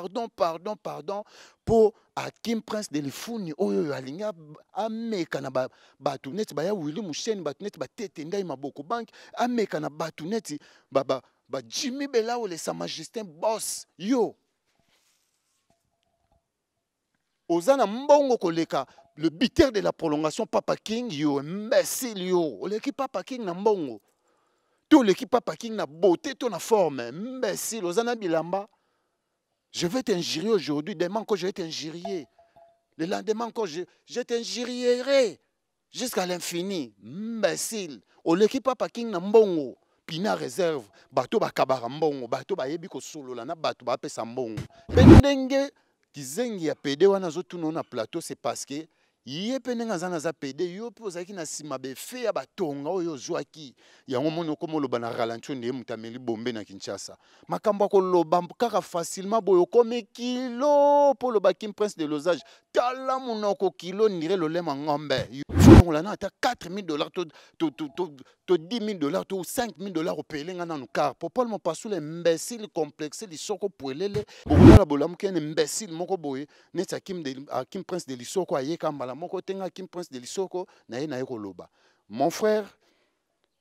pardon, pardon, pardon, Pour Akim Prince de lifuni oyo oh, Kanaba, Batounet, na bato ba y'a wili musheni bato neti batete ndai maboko ame ameka na baba ba bajimi ba, ba, belaolesa majesté boss, yo Osana mbongo koleka le biter de la prolongation papa king yo imbécile yo oleki papa king na mbongo tout l'équipe papa king na beauté tout na forme imbécile oza bilamba je vais t'injurier aujourd'hui, demain encore je vais t'injurier. Le lendemain encore je, je t'injurierai jusqu'à l'infini. Imbécile. oleki papa king na mbongo pina réserve bato kabara mbongo bato solo. La na bato pesa mbongo Ben ndenge kizengi ya pede wana non na plateau c'est parce que ye mpe ndenge aza na aza pede yo mpe ozalaki na nsima befe ya batonga oyo ozwaki yango moni okoma oloba na ralenti oyo ndeye moto ameli bombe na kinshasa makambo ya koloba kaka facilement boye okomi kilo mpo olobaki prince de losage tala monoko kilo ndire lolema ngombe olanda ata 4000 dollars to, to, to, to, to 10000 dollars to 5000 dollars opele nga nanu kar po pale mopasula imbécile complexe lisoko puelele okotala bolamuki ene imbécile moko boye neti akim prince de lisoko ayeka mbala moko te nga akim prince de lisoko na ye na ye koloba mon frère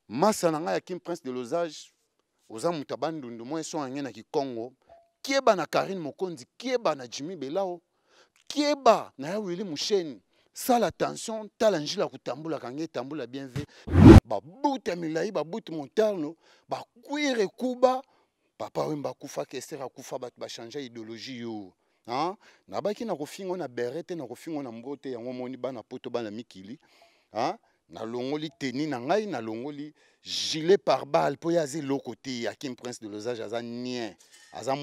masa na ngai akim prince de losage oza moto abandundu mo eso yange na kikongo kieba na karine mokonzi kieba na jimi belao kieba na ya wili musheni sala tension, talangila la kange nge la bien Ba babuta milai babuti montano bakwire kuba, papa wemba kufa kufa kufa ba changer idéologie yo hein? nabaki na kofingo na berete, na kofingo na mbo yango moni bana poto bana mikili hein? nalongoli teni na ngai nalongoli gilet par bal ya yazi côté akim prince de losage Azan nien aza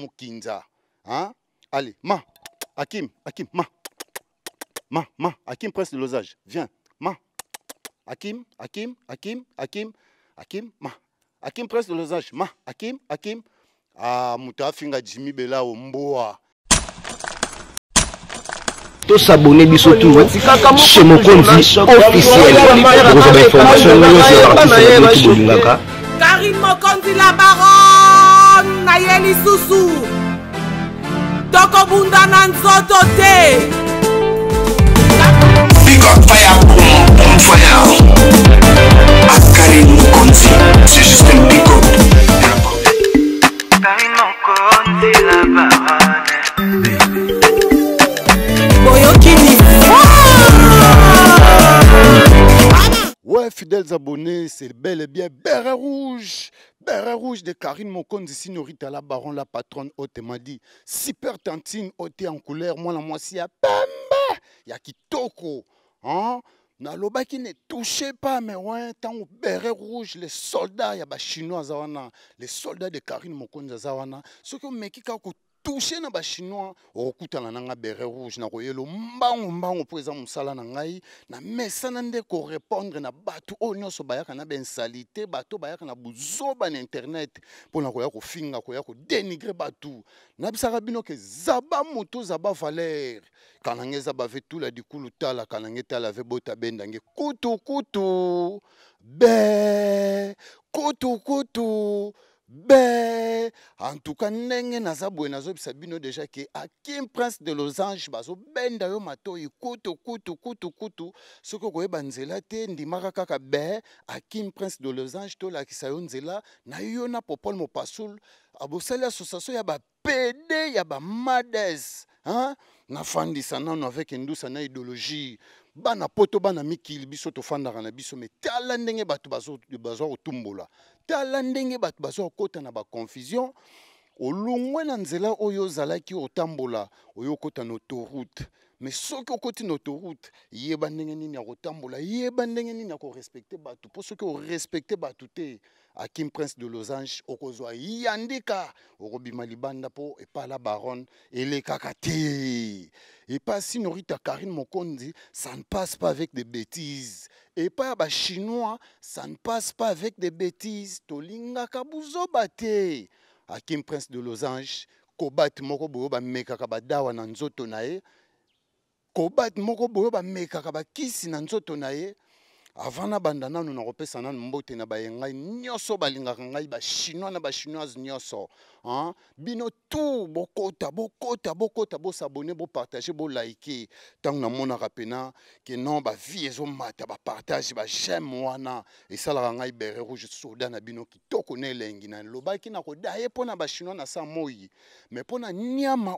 hein allez, ma akim akim ma ma, ma, Hakim presse le losage, viens, ma. Hakim, Hakim, Hakim, Hakim, Hakim, ma. Hakim presse le losage, ma, Hakim, Hakim. Ah, mouta finga Jimmy Bella au mboa. tous abonnés biso tout chez mon compte officiel okozoba information nyonso ya artiste bolingaka karine mokonzi la baron na ye lisusu tokobunda na nzoto te Gunfire, boom, boom fire. Akari nous conti, c'est juste un pick up. Ouais, fidèles abonnés, c'est bel et bien Béret Rouge. Béret Rouge de Karine Mokonzi, signorita la baron, la patronne, haute m'a dit. Super tantine, haute en couleur, moi la moitié à pamba. Y'a qui toko. Hein? nalobaki ne touchez pas mais ouais tant beret rouge les soldats ya ba chinois zawana les soldats de Karine zawana ceux qui ont omeki kaka touché na bachinois okokutana na nga beret rouge na koyela mbango mbango mpo eza mosala na ngai na mesana nde korépondre na bato oyo nyonso bayaka na bainsalité bato bayaka na buzoba na internet mpo na koya kofinga koya kodenigre bato nabisaka bino ke zaba moto zaba valeur kanange eza bave tula dikulu tala kanange tala ave bota bendange kutu kutu be kutu kutu be en tout cas ndenge naza boye nazobisa bino déjà ke akim prince de losange bazobenda yo matoi kutu kutu kutu kutu soki okoyeba nzela te ndimaka kaka be akim prince de losange tolakisa yo nzela na yo na popole mopasul abosali association ya bapede ya bamades nafandisa nano avec endusa na idéologie bana poto bana mikili biso tofandaka na biso me tala ndenge bato bazwa kotumbola tala ndenge bato bazwa kokɔta na baconfusion olongwe na nzela oyo ozalaki otambola oyo okɔta na autoroute ceux qui ont au autoroute de l'autoroute, ya qui yeba ndenge respecté batou. Pour ceux qui qui ont prince de losange okozwa yandika okobima libanda les epala baron e rita karine Mokondi, ça ne passe pas avec des bêtises pas les Chinois, ça ne passe pas avec des bêtises les kabuzo akim prince de losange Kobat moko boyo meka Nanzo na kobati moko boyo bamekaka bakisi na nzoto na ye avana banda nanu na kopesa nanu mbote na bayengai nyonso balingaka ngai bachinois na avons nyonso hein. bino tu bokota bokota bokota bo liker. bolaike na mona rapena ke non ba partage ba j'aime wana esalaka ngai bere rouge soda na bino kitoko na lengi na lobaki na koda pona na chinois na sa moi Mais pona na niama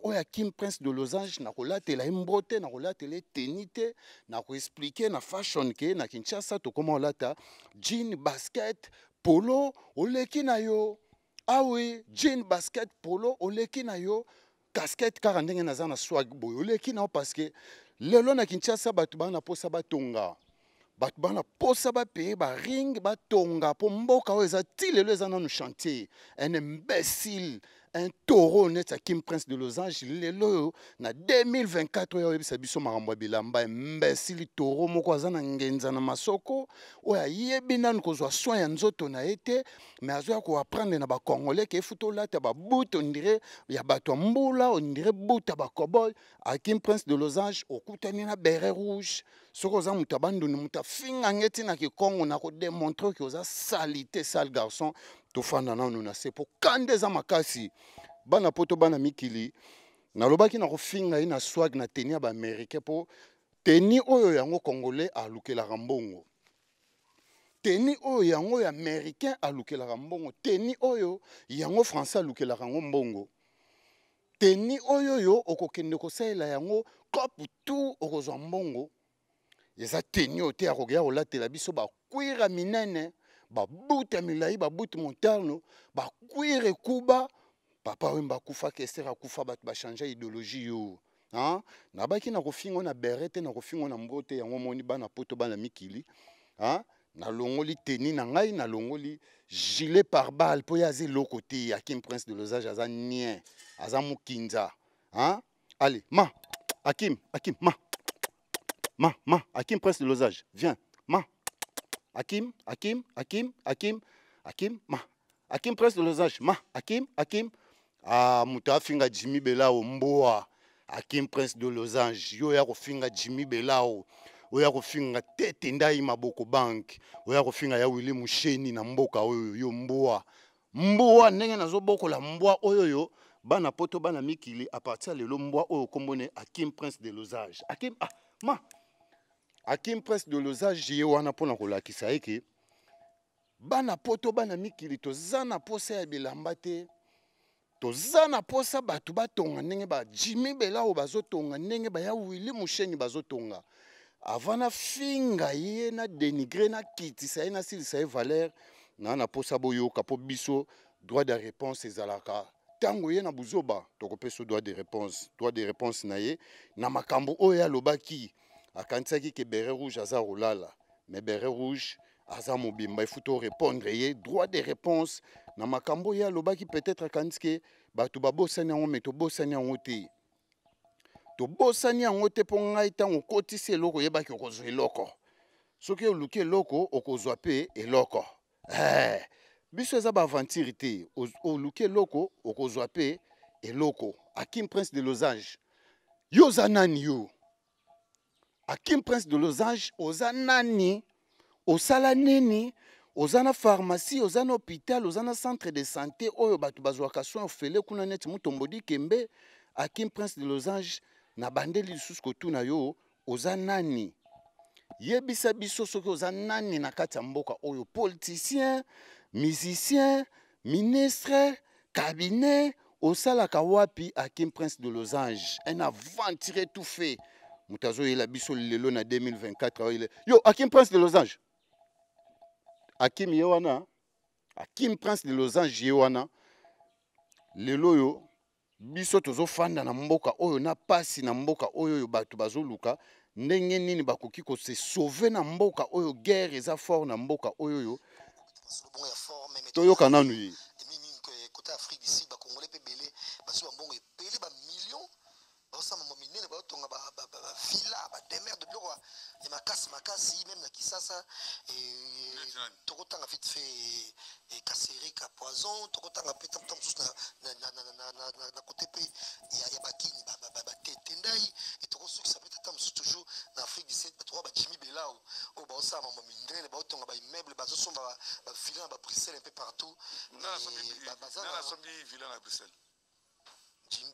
prince de losange na ko latela na ko latela tenite, na expliquer na fashion ke na kinchas. sasa tokóma olata jean basket polo oleki na yo awe ah jean basket polo oleki na yo kaskete kaka ndenge naza na swag boye oleki na yo parceke lelo na kinshasa bato baa na mposa batonga bato baa na mposa bapeye baringe batonga mpo mboka oyo eza ti lelo eza nanu chantier un imbécile un taureau neti akim prince de losange lelo oyo na 2024 oyo ayebisa biso makambo ya bilamba embesili taureau moko aza na ngenza na masoko oyo ayebi nanu kozwa soin ya nzoto na ye te me azoya koaprendre na bacongolais ke efuta olata babute ondire ya bato ya mbula ondire buta bacoboy akim prince de losange okutani na beret rouge soki oza moto ya bandundi moto afingange ntina kikongo na kodemontre oke oza sali te sale garçon tofanda nanu na se mpo kanda eza makasi bana poto bana mikili nalobaki na kofinga ye na swag na teni ya baaméricain mpo teni oyo yango congolais alukelaka mbongo teni oyo yango ya américain alukelaka mbongo teni oyo yango français alukelaka yango mbongo teni oyo yo okokende kosalela yango kope tu okozwa mbongo eza teni oyo te ya kokeya kolatela biso bakwira minene babuta milai babuti montano bakwire kuba papa wemba akufaki ester akufa bato bachange idéologie yo nabaki na kofingo na bere te na kofingo na mbo te yango moni bana poto bana mikili nalongoli teni na ngai nalongoli gilet par bal mpo ye aza eloko te akim prince de losage aza nien aza mokinza ale ma akim akim ma ma ma akim prince de losage viens ma Hakim, Hakim, Hakim, Hakim, Hakim, ma. Hakim presse de losange, ma. Hakim, Hakim. Ah, mutu afinga Jimmy Belao mboa. Hakim prince de losange, yo ya kofinga Jimmy Belao. oya kofinga tete ndai maboko bank oya kofinga ya wili musheni na mboka oyo yo mbwa mbwa ndenge nazobokola mbwa oyoyo bana poto bana mikili apartir lelo mbwa oyo kombone akim prince de losage akim ah, ma akim prince de losage ye wana mpona kolakisa ye ke bana po to bana mikili toza na posa ya bilamba te toza na posa bato batonga ndenge bajimi belao bazotonga ndenge baya wili musheni bazotonga avant nafinga ye na denigre nakitisa ye nasilisa ye valeur na na posa boyoka mpo biso droit de réponse ezalaka ntango ye na buzoba tokopesa droit de réponse droit de réponse na ye na makambo oyo alobaki akanisaki ke beret rouge aza kolala mais beret rouge aza mobimba efuti orépondre ye eh, droit de réponse na makambo oyo alobaki peut-être akanisi ke bato babosani yango mai tobosani yango te tobosani yango te mpo ngai ntango okotisi eloko oyebaki okozwa eloko soki oluki eloko okozwa mpe eloko hey. Eh, biso eza baaventure te oluki eloko okozwa mpe eloko akim prince de losage yo oza nani yo akim prince de losange oza nani osala nini oza pharmacie oza hôpital oza centre de santé oyo bato bazwaka soin ofele kuna neti kembe akim prince de losange Nabandeli bandeli yo Ozanani. nani yebisa biso oza na oyo politicien musicien ministre cabinet Osala Kawapi, akim prince de losange un tiré tout fait moto azoyela biso lelo na 2024 aoyela yo akim prince de losange akim ye wana akim prince de losange ye wana lelo oyo biso tozofanda na mboka oyo na pasi na mboka oyo oyo bato bazoluka ndenge nini bakoki kose sauve na mboka oyo guerre eza fort na mboka oyo oyo toyoka nanu ye basala minene baotonga villa mères de même vite fait poison toujours afrique du sud le le à un villain, partout na un peu partout Jimmy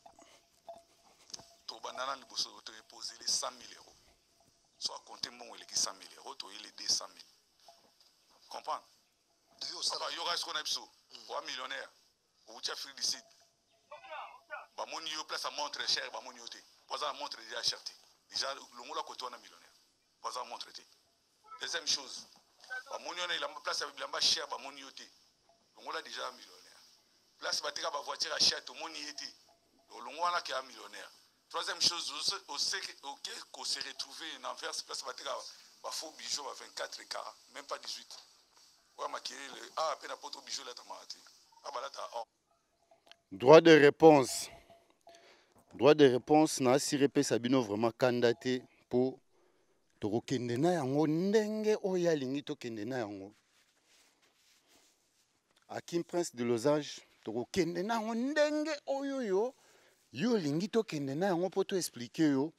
tobanda na liboso toepozele 100 000 euros so akonte mbongo eleki 100 000 euros toyele 200 000 comprendre yoka siko na biso oa mm. millionnaire outi afrique du sud bamoni yo place ya montre chere bamoni yo te po aza na montre deja ya cher te deja longola kote wana millionnaire po aza na montre te deuxième chose bamoni wana elamba place ya bilamba cher bamoni yo te longola deja ya millionnaire place bateka bavoitire ya cher tomoni ye te olongo wana ke ya millionnaire Troisième chose, on s'est retrouvé en envers, parce que a faux bijou à 24 carats, même pas 18. Ouais, le ah à peine bijoux bijou là t'as Ah bah là t'as Droit de réponse. Droit de réponse na suis Sabino vraiment candidaté pour tokokende na yango ndenge oyo pas tokende prince de losage tu na yango oyo yo olingi tokende na yango mpo toexplike yo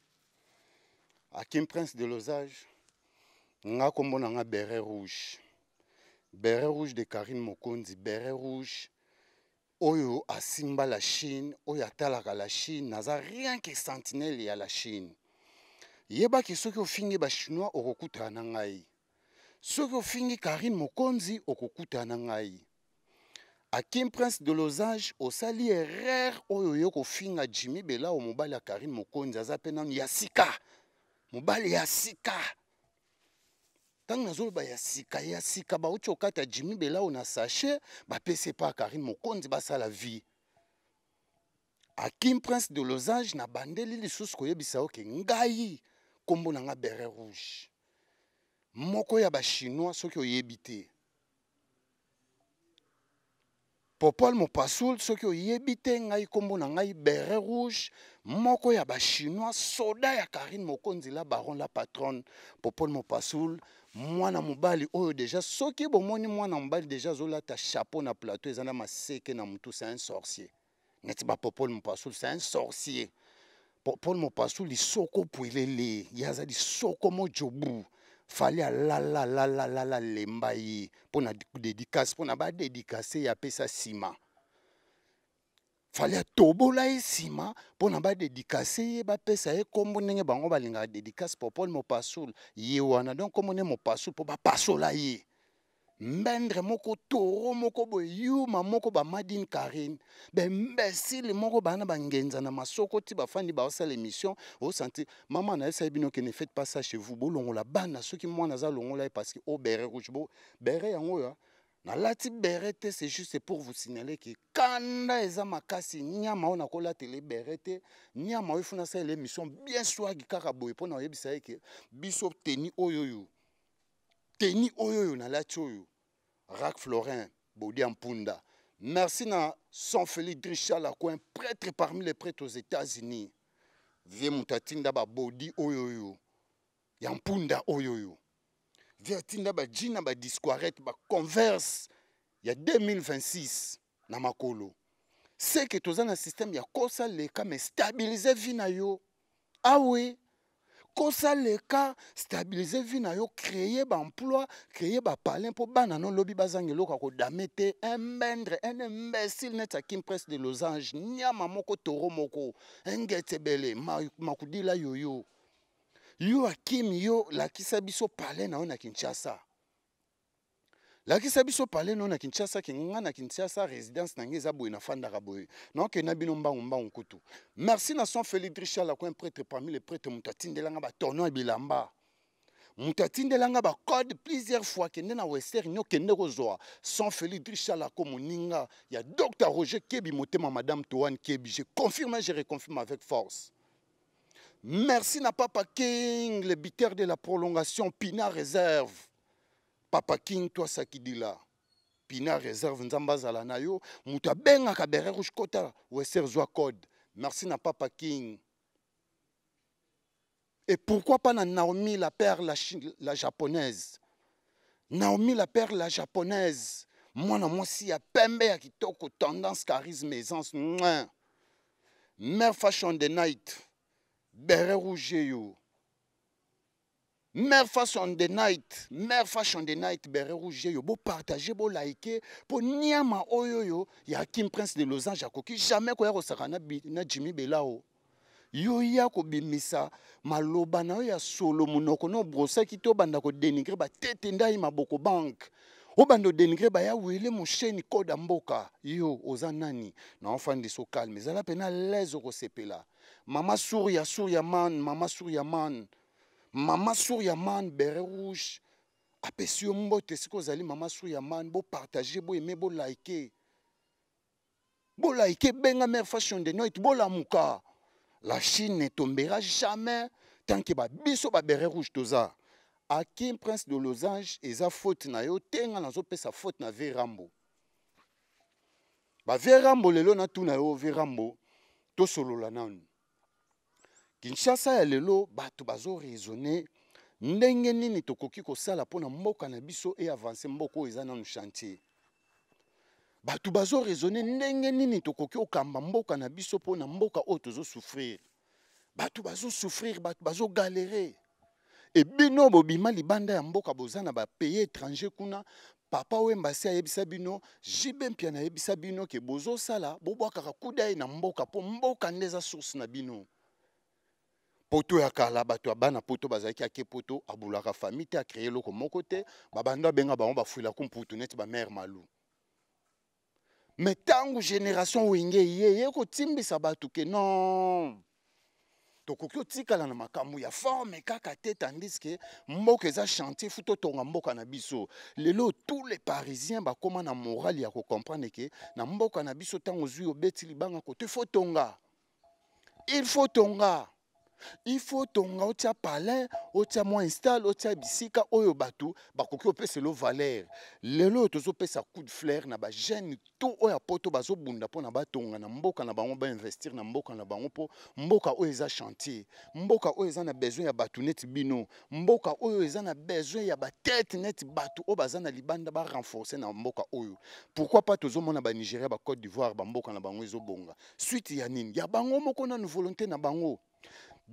akim prince de losage nga nkombo na nga beret rouge beret rouge de karine mokonzi beret rouge oyo asimba la chine oyo atalaka la chine naza rien ke sentinele ya la chine yebaki soki ofingi bachinois okokutana na ngai soki ofingi karine mokonzi okokutana na ngai akim prince de losage osali erreur oyo oye kofinga jimi belao mobali ya karim mokonzi aza mpe nano ya sika mobali ya sika ntango nazoloba ya sika ya sika bauti kokata jimi belao na sache bapesi epa ya karim mokonzi basala vie akim prince de losage na bandeli lisusu koyebisa oke ngai nkombo na nga beret rouge moko ya bachinois soki oyebi te popol mopasul soki oyebi te ngai nkombo na ngai beret rouge moko ya bachinois soda ya karine mokonzila baron la patronne popol mopasul mwana mobali oyo deja soki bomoni mwana mobali deja azolata chapeau na plateau eza na maseke na motu c'est un sorcier neti bapopol mopasul c'est un sorcier popol mopasul lisoko pwelele ye aza lisoko mojobu fali alalalalala lemba ye mpo na dédicace mpo na badédicace ye apesa nsima fali atobola ye nsima mpo na badédicace ye bapesa ye nkombo ndenge bango balingaka dédicace popole mopasul ye wana donc nkombo nde mopasul mpo bapasola ye mbendre moko toro moko boye yuma moko bamadine karine bembesile moko bana bangenza na masoko ti bafandi baosala émission osanti mama na yesali bino ke ne faites pas ça chez vous bolongola bana soki mwana aza longola ye parce que obere oh, rouge bo bere yango oyo nalati bere te c'est juste pour vous signaler ke kanda eza makasi nyama oyo nakolatela ebere te nyama oyo efuna asalela émission bien swagi kaka boye mpo na oyebisa ye ke biso teni oyo oyo teni oyo oyo nalati oyo Rac Florin, Bodian Punda. Merci à son Félix Dricha Lacouin, prêtre parmi les prêtres aux États-Unis. Vie Moutatinda ba Bodi Oyoyo. Yampunda Oyoyo. Vie Tinda ba Gina ba Disquarette ba Converse. Il y a 2026 na Makolo. C'est que tu as un système, il y a cas, mais stabiliser Ah oui. kosaleka stabilize vie na yo créye baemploi créye bapalin mpo bana no lobi bazanga eloko ya kodame te un mbendre un imbécile neti akimpresse de losange nyama moko toro moko engete ebele makudila yoyo yo akimi yo lakisa biso palin na yo na kinshasa lakisa biso pale non na kinshasa ke nga na kinshasa résidence na ngai eza boye non boye na bino mbangombango kutu merci na son félidrich alakoin prêtre parmi les prêtres mutatinde langa ba ya bilamba mutatinde langa ba code plusieurs fois kende na western okende kozwa son félidrich alako moninga ya docteur roger kebi motema madame toan kebi je confirme je reconfirme avec force merci na papa king le biteur de la prolongation pina réserve papa king toi, dit là. pina réserve nzambe la nayo. yo benga un bere rouge kota wesser zwa code merci na papa king et pourquoi pas naomi la perle la, japonaise naomi la perle la japonaise moi si ya pembe ya kitoko tendance charisme essence mère fashion the night berre rouge Mère face on the night, mère face on the night, beret rouge, yo, bo partager, bo liker, po niama oyo yo, ya Kim Prince de Los Angeles, koki jamais ko ya rosakana na Jimmy Belao. Yo ya ko bimisa maloba na yo ya solo monoko no brosa ki to banda ko dénigrer ba tete ndai maboko bank. O bando dénigrer ba ya wele mo chaîne code mboka. Yo ozanani, na enfant de so calme, zala pena l'aise ko sepela. Mama souri ya souri ya man, mama souri ya man. mama sur ya man bere rouge apesi yo mbote sikoy ozali mama sur ya man bopartage boyeme bolike bolike benga mare fashion de noit bolamuka la chine etombera jamais tant ke babiso babere rouge toza akim prince de losange eza faute na yo te nga nazopesa faute na vie rambo bavie rambo lelo natuna yo vie rambo tosolola nanu kinshasa ya lelo bato bazoraisonne ndenge nini tokoki kosala mpona mboka na biso eavance mboka oyo eza nanu chantier bato bazoraisonne ndenge nini tokoki okamba mboka na biso mpona mboka oyo tozosouffrir bato bazosouffrir bato bazogalere ebino bobima libanda ya mboka boza na bapays étranger kuna papa wembasi ayebisa bino jibe mpiana ayebisa bino ke bozosala bobwakaka kuda ye na mboka mpo mboka nde eza source na bino poto ya kala bato ya bana poto bazalaki ake poto abulaka famille te akreye eloko moko te babando abenga bango bafuilaku mputu neti bamare malu me ntango génération wenge ye ye kotimbisa bato ke non tokoki otikala na makambo ya forme kaka te tandis ke mboka eza chantier fu totonga mboka na biso lelo tous les parisiens bakóma na morale ya kocomprendre ke na mboka na biso ntango ozwi obeti libanga koto ifo tonga il faut tonga faut tonga otia palin otia mwa installe otia bisika oyo batu bakoki opesela valeur lelo oyo tozopesa coup de flair na bajeune to ya poto bunda mpo na tonga na mboka na bango investir, na mboka na bango mpo mboka oyo eza chantier mboka oyo eza na besoin ya bato net bino mboka oyo eza na besoin ya batete net bato oyo baza na libanda renforcer na mboka oyo mona b'a nigeria b'a côte d'ivoire mboka na bango bonga. suite ya nini ya bango moko nanu volonté na bango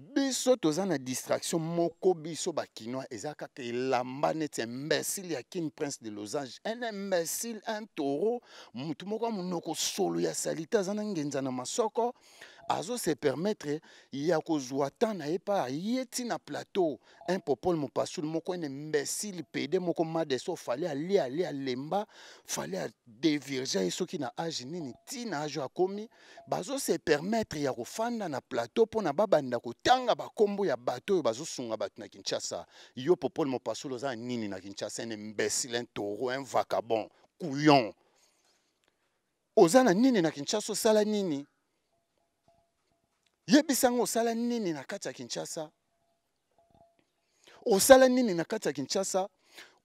biso toza na distraction moko biso bakinois eza kaka elamba neti imbécile ya king prince de losange un imbécile un taureau motu moko ya monoko solo ya sali te aza na ngenza na masoko azose permettre ya kozwa temps na ye mpa aye ntina plateau impopole mopasuli moko ene mbesili pede moko madeso fale alie alie alemba fale adevirge ye soki na age nini ntina age akómi bazose permettre ya kofanda na plateau mpona babanda kotanga bakombo ya bato oyo bazosunga bato na kinshasa yo popole mopasuli oza nini na kinshasa ene mbesili un toro un vacabon couillon oza na nini na kinshasa osala nini yebisanga osala nini na kati ya kinshasa osala nini na kati ya kinshasa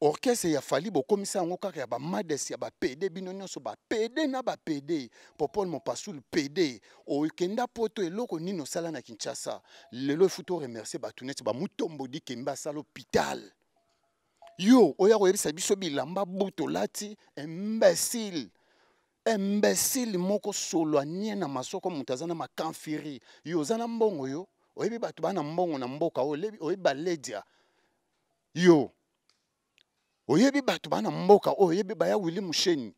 orchestre ya fali bokomisa yango kaka ya bamades ya bapede bino nyonso bapede na bapede popol mopasul pede okenda poto eloko nini osala na kinshasa lelo efuti oremercie bato neti bamutombodi kembe asala hôpital yo oya koyebisa biso bilamba butu olati imbécile embesile moko solo anie na masoko moto aza na makanfiri yo oza na mbongo yo oyebi bato baa na mbongo na mboka oyebi baledia yo oyebi bato baa na mboka oyo oyebi baya wili musheni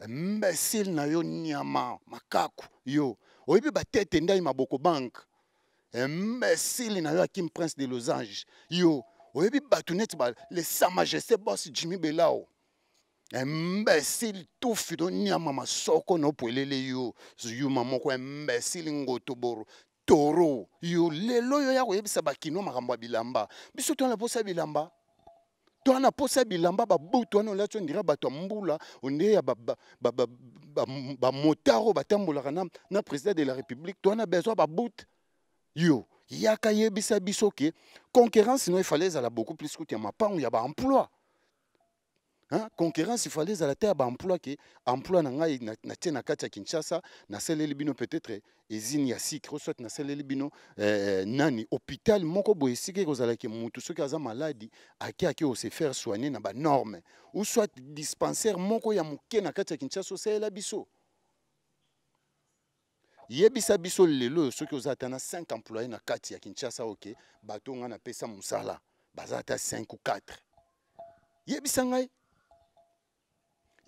embesile na yo nyama makaku yo oyebi batete ndai maboko banke embesile na yo akim prince de losange yo oyebi bato neti le sa majesté bos jimi belao imbécile tofu tonyama masoko nopweleli yo yuma moko imbécile ngotoboro toro yo lelo yo ya koyebisa bakino makambo ya bilamba biso na posa ya bilamba na posa ya bilamba babutu wana olati ondira bato ya mbula onde ya bamotar oyo batambolaka na président de la république na bezwa babute yo yaka yebisa biso ke concurrence no efale ezala beaucoup plus kutu ya mapangu ya baemploi concurrence ifale ezala te ya baemploi ke emploi na ngai natie na kati ya kinshasa naseleli bino peut-être ezine ya sikre soit naseleli bino eh, nani hôpital moko boye esika ekozalaki motu soki aza maladi akeaki ose faire soigne na banorme ou soit dispensaire moko ya moke na kati ya kinshasa osalela biso yebisa biso lelo oyo soki oza ata na 5 employé na kati ya kinshasa oke bato ngai napesa mosala baza ata 5 ou 4 yebisa ngai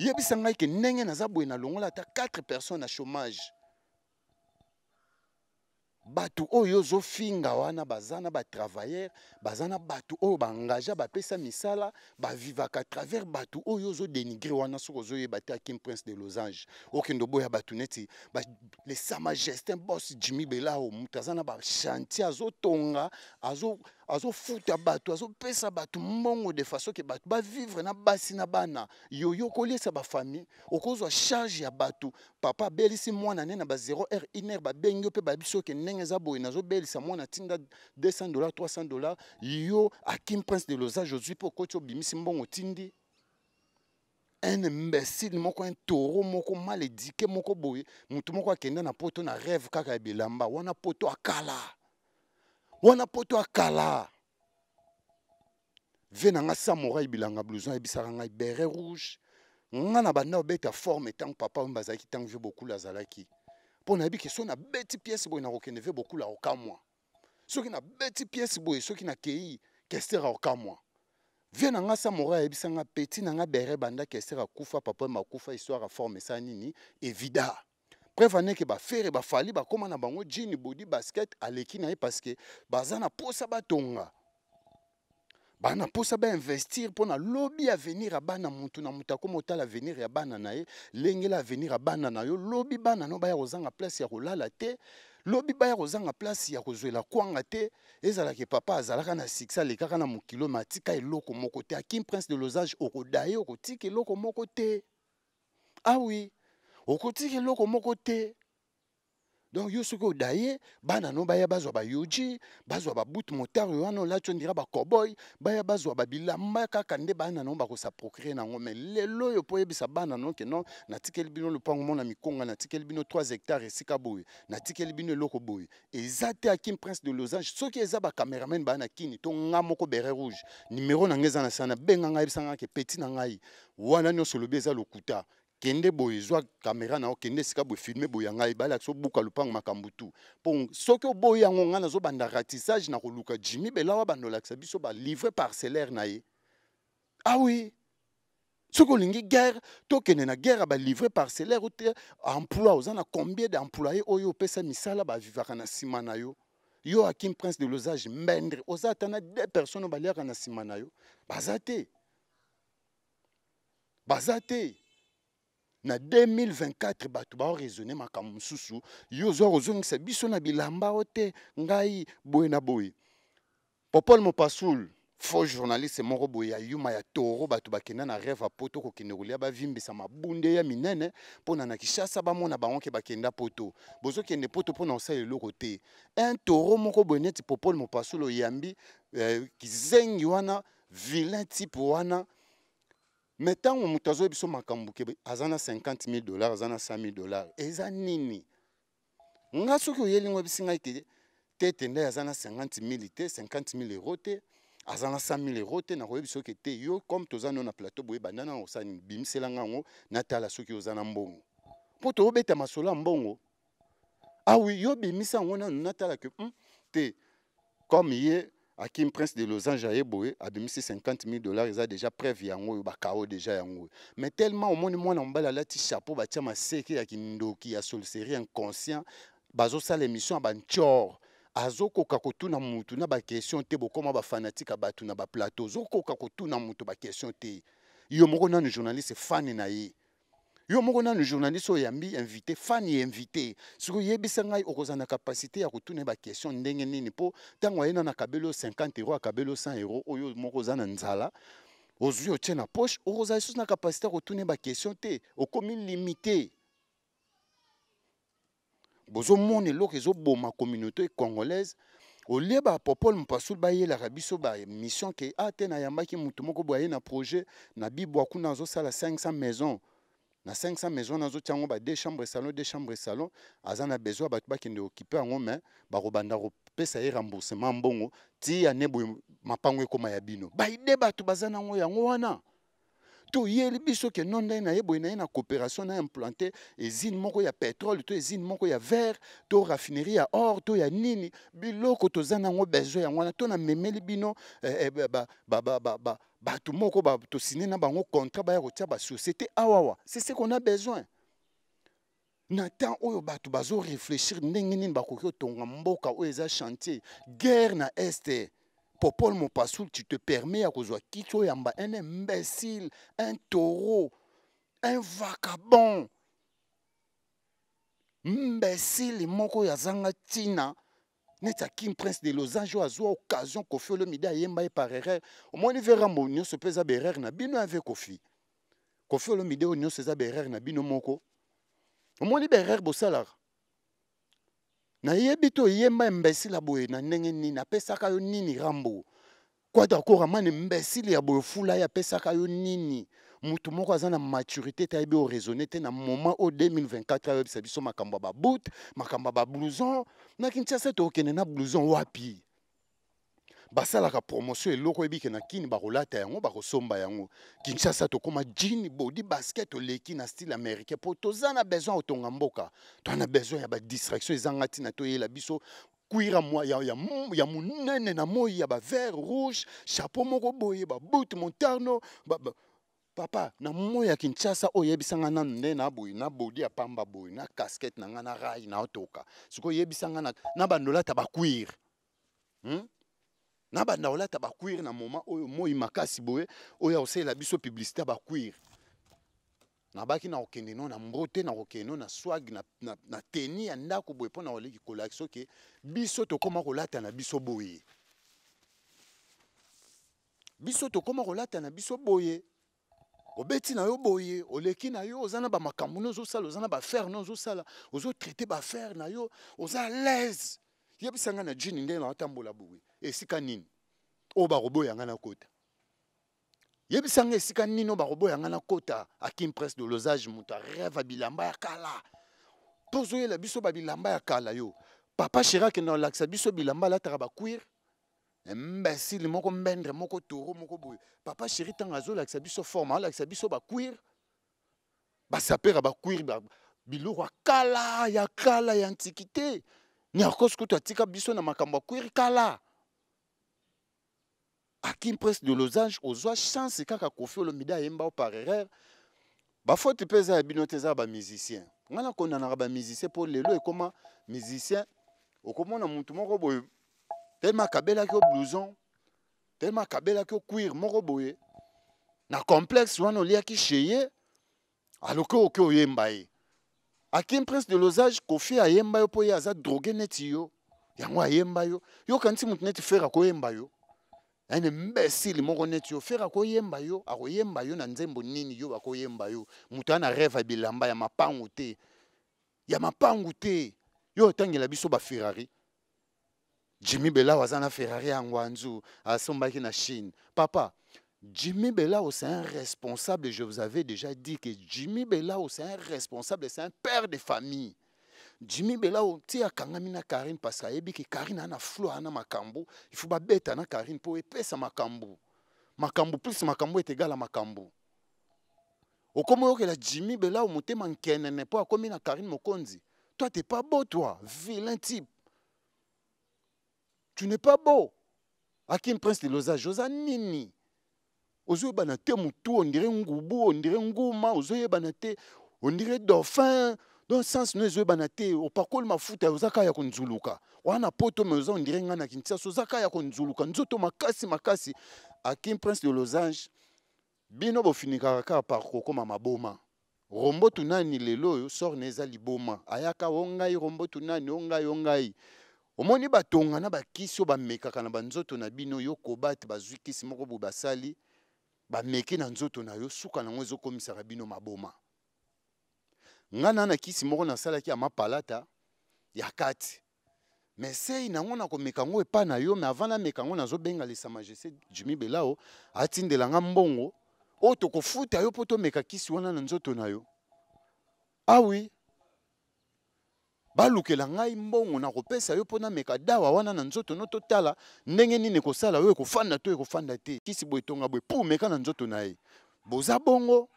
yebisa ngai ke ndenge naza boye nalongola ata 4 personnes na chômage bato oyo ozofinga wana baza na batravailleur baza na bato oyo baengagea bapesa misala bavivaka travers bato oyo ozodenigre wana soki ozoyeba te akim prince de losange okende oboya bato neti ba, lesama gestin bos jimi belao moto aza na bachantier azotonga azo, azofuta bato azopesa bato mbongo de façon ke bato bavivre na basi na bana yoyo okoliesa bafamille okozwa charge ya bato papa abelisi mwana nde na ba 0 r 1 r babengi yo mpe bayebi soki ndenge eza boye nazobelisa mwana ntinda 200 dollar 300 dollar yo akim prince de losage ozwi mpe okoti obimisi mbongo tindi un imbécile moko un toro moko mal édike moko boye motu moko akenda na poto na rêve kaka ya bilamba wana poto akala wana poto akala ve na nga samorai bilanga blouson ayebisaka ngai beret rouge nga na banda kobeta forme ntango papa oyo bazalaki ntango ve bokulu azalaki mpo nayebi ke soki nabeti piese boye nakokende ve bokulu aokamwa soki nabeti piese boye soki nakei kester aokamwa vie na nga samora ayebisa nga peti na nga bere banda kester akufa papa oyo makufa histoire aforme esa nini evida preuve aneke bafere bafali bakóma na bango jini bodi basket aleki na ye parceke baza na mposa batonga baa na mposa bainvestir mpo na lobi avenir ya bana motu na moto akóma otala avenir ya bana na ye lengela avenir ya bana na yo lobi bana no baya kozanga place ya kolala te lobi baya kozanga place ya kozwela kwanga te ezalaka papa azalaka na succès alekaka na mokilo me atika eloko moko te akim prince de losage okoda ye okotika eloko moko te awi ah oui. okotika eloko moko te donc yo soki oda ye bana no baya bazwa bayoji bazwa babute motare wana olati ondira bakoboy baya bazwa babilamba kaka nde bana no bakosaprocree nango me lelo oyo mpo oyebisa bana no ke non natikeli bino lopango mo na mikonga natikeli bino 3 hectare esika boye natikeli bino eloko boye eza te akim prince de losange soki eza bacameraman baya na kini to nga moko bere rouge nimero na ngai eza na sana benga ngai yebisa ngaka peti na ngai wana nyonso olobi eza lokuta kende boye zwa kamera na okende kende esika boye filme boye ya soko buka lupang makambutu makambo tu mpo soki oboyi yango ratissage na koluka jimi bela wabanda olakisa biso livre parcellaire na Ah oui. soko olingi guerre tokende na guerre ba balivre parcellaire ote emploi oza na combien d'employé oyo opesa misala vivaka na nsima na yo yo akim prince de losage mendre, oza na de personne ba baliaka na yo Bazate. Bazate. na 2024 bato baoraisonne makambo mosusu yo ozwa kozongisa biso na bilamba o te ngai boye na boye popol mopasul faux journaliste moko boye ya yuma ya toro bato bakenda na rêve poto kokende kolia bavimbisa mabunde ya minene mpona na kishasa bamona bango ke bakenda poto bozokende poto mpona kosala eloko te un toro moko boye neti popol mopasul oyambi eh, zengi wana vilain type wana me ntango moto azoya biso makambo ke aza na 50 000 dollar aza na 100 000 dollar eza nini nga soki oyelingo oyebisi ngai ke tete nde aza na 50 000 te 50 000 euro te aza na 100 000 euro te nakoyebi soki te yo comme toza no na plateau boye banda na osala nini bimiselanga yango natala soki oza na mbongo mpo toobeta masolo ya mbongo awi yo bimisa yango nanu natala ke mm, te comme ye akim prince de losange Angeles à 50 000 dollars a déjà à yango a bakao déjà yango mais tellement on mwana un petit chapeau batia maseke ya kindoki ya un inconscient un bah, émission Azo bah, ah, na mutu na question te fanatique, tu na un na mutu question te yo moko journaliste fan na yo moko na journaliste oyo yambi invité fani invité siko yebisa ngai à na kapasité ya kotuna question ndenge nini po tango ayena na kabelo 50 euro kabelo 100 euros. oyo moko oza na nzala otie poche na la ya kotuna te okomi limité bozomona eloko ezoboma communauté congolaise olie la bayelaka biso bamission ke a ah, te nayambaki motu moko na projet na bibwa kuna azosala 500 maisons. na 500 maison wana azotia yango ba deux chambre salon deux chambre salon aza na besoin bato bakende okipe yango me bakobanda kopesa ye remboursement mbongo ti ya ne boye mapango ekóma ya bino baide bato baza nango yango wana toyeli biso ke que ye na ye boye na na coopération na implante ezine moko ya pétrole to ezine moko ya verre to raffinerie ya or to ya nini biloko toza nango besoin yango wana to na memeli bino eh, eh, bato moko ba, tosine na bango contrat baya kotia basociété awawa c'est ce qu'on a besoin na temps oyo bato bazoréfléchir ndenge nini bakoki kotonga mboka oyo eza chantier guerre na este Popol pasoule tu te permets à Kito Yamba, un imbécile, un taureau, un vagabond. Imbécile, Moko Yazanga Tina. neti akim prince de losange oyo occasion kofi midi Yemba et par erreur verra mon monion se eza à na bino avec hein, kofi kofi midi on nyonso eza baerreur na bino moko omoni baerreur Bossalar. nayebi te oyemba embesili ya boye na ndenge nini apesaka yo nini rambo kwata kora mane mbesili ya boye fula ye apesaka yo nini mutu moko aza na maturité te ayebi oraisonne te na moment oyo 2024 ayebisa biso makambo ya babute makambo ya bablouson na kinshasa tokende na blouson wapi basalaka promotion eloko oyebike na kini bakolata yango bakosomba yango kinshasa tokóma jini bodi basket toleki na style américain mpo toza na besoin ya kotonga mboka toza na besoin ya badistraction ezanga ntina toyela biso kuira mwa ya, ya, ya monene na moi ya bavert rouge chapeau moko boye babute montarno ba, ba, papa na moi ya kinshasa oyo yebisanga nanu nde naboye na bodi ya pamba boye na casquette na ngai na rai naotoka sikoyo yebisanga na, na bandolata bacuire hmm? nabanda kolata bacuire na moma oyo moi makasi boye oyo akosalela biso publicité ya bacuire nabaki na kokende no na mbote na kokende no na swag na, na, na teni ya ndako boye mpo na koleki kolaki soki biso tokóma kolata na biso boye biso tokóma kolata na biso boye obeti na yo boye oleki na yo oza na bamakambo no ozosala oza na bafere no ozosala ozotraite bafere na yo oza lase yebisanga na jini nde naotambola boye esika nini oyo bakoboya nga na kota yebisanga esika nini oyo bakoboya nga na kota akim presse de losage moto areve bilamba ya kala mpo ozoyela biso babilamba ya kala yo papa sheri akenda kolakisa biso bilamba alataka bacuire mbasile moko mbendre moko toro moko boye papa sheri ntango azolakisa biso forme aolakisa biso bacuire basapere bacuire biloko ya kala ya kala ya antikité nyarkos kutu atika biso na makambo ya cuire kala akim presse de losange ozwa chance kaka kofi olomide ayemba o par erreur bafaute mpe eza ya bino te eza ya bamusicien ngai nakondanaka bamusicien mpo lelo ekóma musicien okomona motu moko boye telema akabelaki o blouson telema akabelaki o cuire moko boye na complexe wana oliaki che ye aloki oke oyemba ye akim prince de losage kofi ayemba yo mpo ye aza droge neti yo yango ayemba yo yoka nti motu neti fere akoyemba yo ane imbécile moko neti yo fere akoyemba yo akoyemba yo na nzembo nini yo bakoyemba yo moto rêve ya bilamba ya mapangu ya mapangu yo otangela biso baferrari ferrari belao aza en ferrari angwanzu son asombaki na chine papa Jimmy Belao, oh, c'est un responsable, je vous avais déjà dit que Jimmy Belao, oh, c'est un responsable, c'est un père de famille. jimi belao ti akangami na karine parce ayebi ke karine aa na flo aa na makambo ifo babeta na karine mpo epesa makambo makambo plus makambo ete egala makambo okomi oyokela jimi belao motema nkenene mpo akomi na karine mokonzi toi te pas beau toi vilain type tu n'es pas beau akim prince de losage oza nini ozoyebana te motu ondire ngubu ondire nguma ozoyebana te ondire dauphin donc sanse no ezoyebana te opakoli mafuta oza kaka ya konzuluka wana poto me oza ondire ngai na kinshasa oza kaka ya konzuluka nzoto makasi makasi akin prince de losange bino bofinikaka kaka par kokoma maboma rombo tunani lelo oyo sorne eza liboma ayaka o ngai rombo tunani o ngai o ngai omoni batonga na bakisi oyo bamekaka na banzoto na bino yo kobate bazwi kisi moko boye basali bameki na nzoto na yo suka nango ezokomisaka bino maboma nga na na kisi moko nasalaki ya mapalata ya kati me sei nango nakomeka yango epai na yo me avant nameka yango nazobengalisa majesté jimi belao atindelanga mbongo oyo tokofuta yo mpo tomeka kisi wana na nzoto na yo awi ah balukela ngai mbongo nakopesa yo mpo nameka dawa wana na nzoto no totala ndenge nini ekosala oyo ekofanda to ekofanda te kisi boye tonga boye mpo omeka na nzoto na ye boza bongo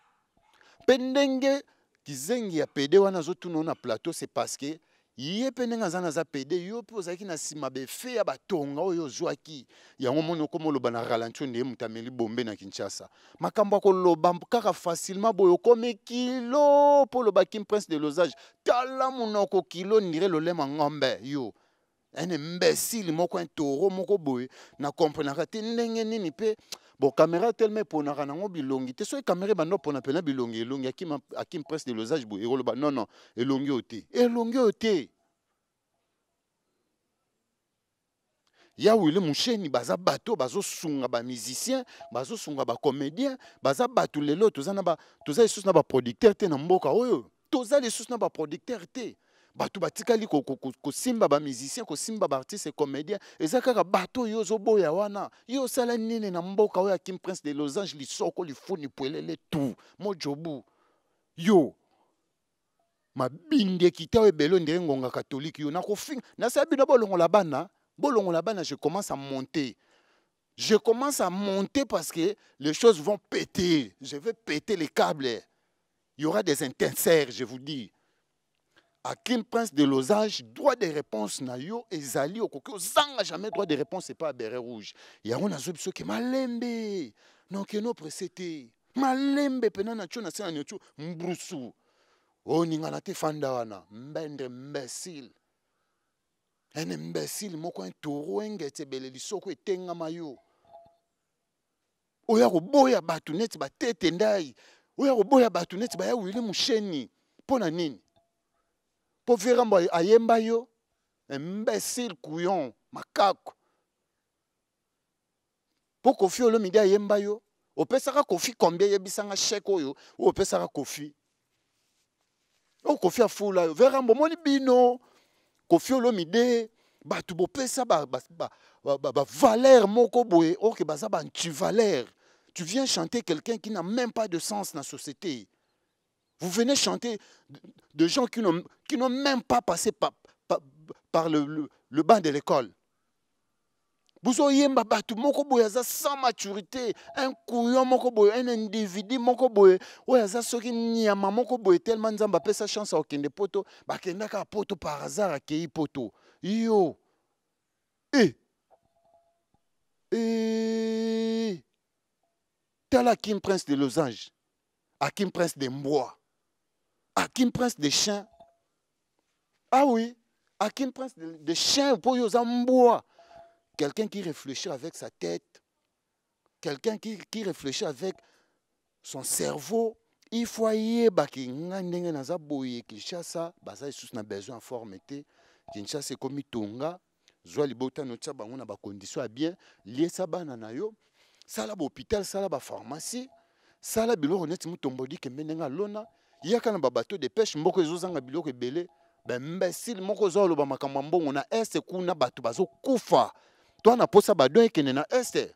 mpe ndenge kizengi ya pd wana azotuna na plateau c'est parce que ye mpe ndenge aza na aza pd yo mpe ozalaki na nsima befe ya batonga oyo ozwaki yango moni okoma oloba na ralantio nde ye moto ameli bombe na kinshasa makambo ya koloba kaka facilement boye okomi kilo mpo olobaki prince de losage tala monoko kilo ndire lolema ngombe yo un imbécile moko un toro moko boye nakomprenaka te ndenge nini mpe bon kamera telema eponaka nango bilongi te soki kamera ebanda opona mpena bilongi elongi akim presse de losage boye ekoloba non non elongi oyo te elongi oyo te yawele musheni baza bato bazosunga bamusicien bazosunga bacomédien baza bato lelo toza lisusu na baproducteur te na mboka oyo toza lisusu na baproducteur te bato batikali kosimba bamusicien kosimba artiste, comédien eza kaka bato oyo ya wana yo sala nini na mboka oyo Kim prince de losange lisoko lifuni pwelele tu mojobu yo mabinde kita oyo ebele ondire ngonga katolike yo nakofinga nasala bino bolongola bana bolongola bana je commence à monter je commence à monter parce que les choses vont péter je vais péter les câbles il y aura des intenseurs je vous dis Kim prince de losage droit de réponse na yo ezali okoki zanga jamais droit de réponse pas à beret rouge on a biso ke malembe nokeno presse te malembe penana na na se na nio O mbrusu oningana oh, te fanda wana mbende mbesil. un imbécile moko un taureau engeti ebele tenga etengama yo oya koboya bato ba batete ndai oya koboya bato ba ya wili musheni nini un virambo ayemba yo imbécile couillon makaku mpo kofi olomidi ayemba yo opesaka kofi combien yebisanga cheko yo opesaka kofi au kofi afula yo verambo moni bino kofi olomide ba, bopesa valeur moko boye oke baza valeur tu viens chanter quelqu'un qui n'a même pas de sens dans la société vous venez chanter de gens qui n'ont même pas passé par, le, le, banc de l'école. bozoyemba un moko boye sans maturité un couillon moko un individu moko boye oyo aza soki nyama moko boye nzamba nzambe sa chance akokende poto bakendaka poto par hasard akei poto yo Et Tel tala kim prince de losange akim prince de mboa qui un prince des chiens. Ah oui, Akin prince des chiens pour bois. Quelqu'un qui réfléchit avec sa tête, quelqu'un qui, qui réfléchit avec son cerveau. Il faut y baki nga il faut y aller, il na besoin forme comme tonga tsa bango na aller bien bana na sala bah, hôpital, sala bah, pharmacie, sala biloko neti ke menenga lona ya kana babato de pêche moko ezozanga biloko ebele bambesile ben, moko zo aloba makambo mbongo na este kuna bato bazokufa to na posa badon ekende na este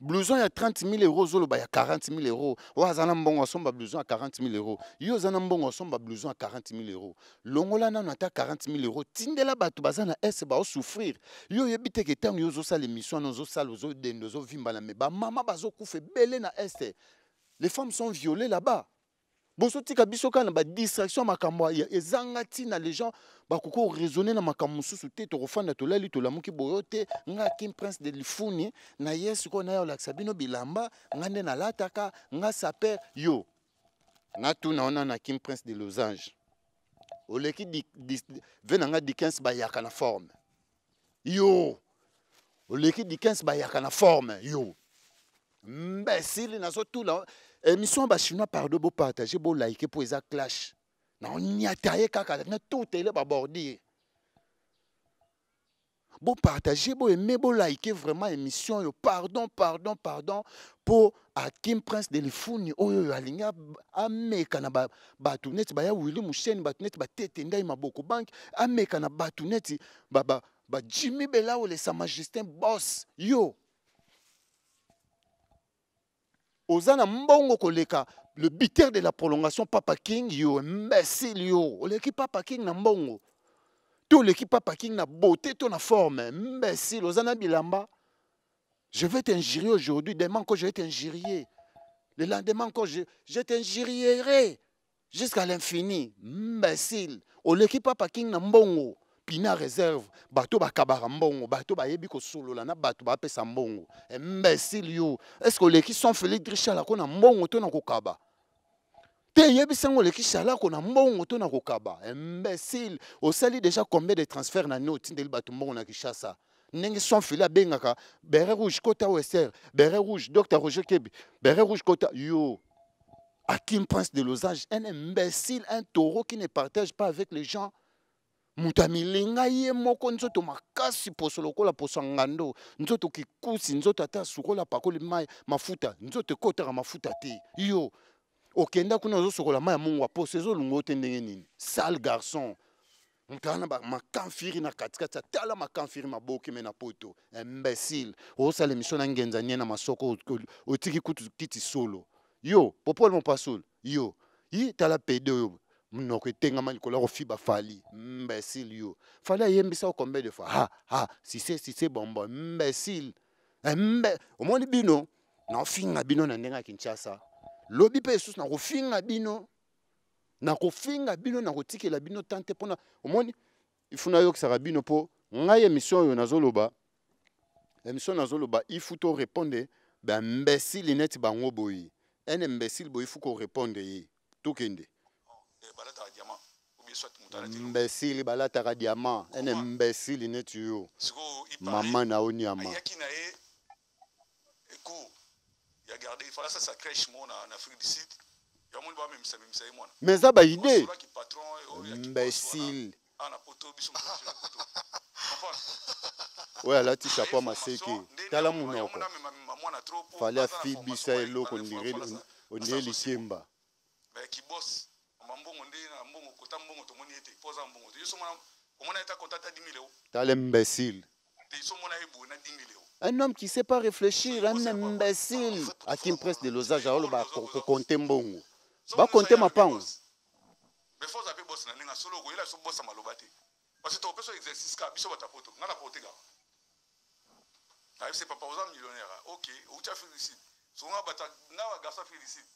blouson ya 30 000 euro ba ya 40 000 euros. oyo aza mbongo asomba blouson ya 40 000 euros. yo oza mbongo asomba blouson ya 40 000 euro longola nano ata 40 000 euro tindela bato baza ba ese souffrir. yo yebite ke ntango yo zo émission zo ozosala zo vimba na me bazo bazokufa belé na este les femmes sont violées là-bas bozotika biso kaka na badistraction makambo ezanga ntina les gens bakoki koraisonne na makambo mosusu te tokofanda tolali tolamuki boyo te nga kim prince de lifuni na ye sikoyo naye olakisa bino bilamba nga nde nalataka nga saper yo natuna ona na kim prince de losange oleki ve na nga dikens bayaka na forme yo oleki dikens bayaka na forme yo mbesili nazotula émission bachinois pardo bopartage bolike mpo eza clash naonyata ye kaka na totele babordire bopartage boyeme bolike vraiment émission oyo pardon pardon pardon mpo akim prince de lifuni oyo oyo alingi ameka na bato neti baya wili musheni bato neti batete ndai maboko banke ameka na bato neti bajimi belaole sa magistin bos yo oza mbongo koleka le bitter de la prolongation papa king yo merci yo l'équipe papa king na mbongo tout l'équipe papa king na beauté to na forme Merci oza bilamba je vais t'injurier aujourd'hui demain encore je vais t'injurier le lendemain encore je, je t'injurierai jusqu'à l'infini merci l'équipe papa king na mbongo pina réserve bato Batou ba bato solo kosolola na ba pesa mbongo imbécile yo est-ce que les qui son félix qu'on a mbongo to na kokaba te yebisango oleki chalako na mbongo to na kokaba imbécile sali déjà combien de transferts na no otindeli bateau mbongo na Kishasa. sont son benga ka beret rouge kota wester beret rouge docteur roger kebi beret rouge kota yo Kim prince de losage un imbécile un taureau qui ne partage pas avec les gens moto amilinga ye moko nzoto makasi poso lokola poso ya ngando nzoto kikusi nzoto ata asukola apakoli mai mafuta nzoto ekɔtaka mafuta te yo okenda kuna ozosokola mai ya mongwa poso ezolunga o te ndenge nini sale garçon moto aza na makamfiri na katikati atala makamfiri maboki me na poto imbécile ozosala emission na ngenza nie na masoko otiki kutu kiti solo yo popole mopasole yo ye tala pede oyo munoko etengama likolo ya kofiba fali mbesile yo fali ayembisa yo combien de fois ha ah, ha sise sise bombo mbesile mbe omoni bino naofinga bino na ndenge ya kinshasa lobi mpe yesusu nakofinga bino nakofinga bino nakotikela bino tan te mpona omoni ifu nayokisaka bino mpo ngai émission oyo nazoloba émission nazoloba ifu to réponde bambesile neti bango boye ene mbesile boye ifu koréponde ye tokende Eh, balataka diamant mbesili balataka diamant ene mbesili neti yo mama na yo nyama ayaki na ye ecour ya garde ifala sasa crèche mo na afrique du sud yamoni bamemisa memisa ye mwana mais eza baide mbesile oyo alati chapeau ya maseke tala monoko fale afibisa eloko ondire likemba bambongo nde na mbongo kota mbongo tomoni ye te mpo mbongo te yo somona komona ye ta kota ta dimi leo tala imbécile te somona ye boye na dimi leo un homme qui sait pas réfléchir un imbécile aki mpresse de losage aoloba kokonte mbongo ba ma mapango befo oza pe bosi na ndenge solo ko okoyela so bosa maloba te parce tokopesa exercice ka biso bato apoto nga na poto kaka nayebise papa oza millionnaire ah, ok outi afelicide songa bata nga bagarso afelicide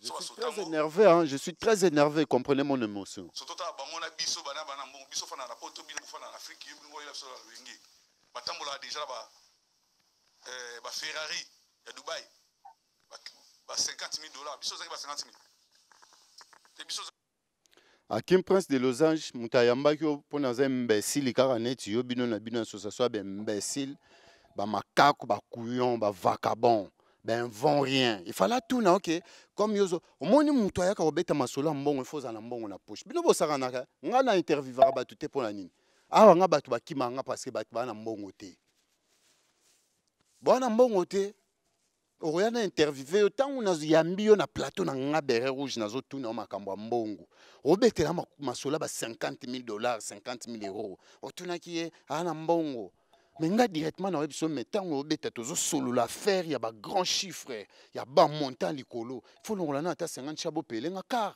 je suis très énervé, hein? je suis très énervé, comprenez mon émotion. batambola déjà prince de losange Angeles, ayambaki imbécile bamakaku bakuyon bavakabon benvon rien ifala tuna oke comme yozo omoni moto ayaka kobeta masolo ya mbongo ifo ozala na mbongo na poche bino bosakanaka nga na interviewaka bato te mpo na nini awa nga bato bakimaka nga parceke bato baa na mbongo te baa na mbongo te okoya na interviewe yo ntango nayambi yo na plateau na nga bere rouge nazotuna yo makambo ya mbongo obetela masolo ya ba 50 000 dollars 50 000 euro otunaki ye aa na mbongo mais nga directement nayebi biso me ntango obeta tozosolola affaire ya grand chiffre ya bamontant likolo ifo longola na ata 50 chabo pele nga car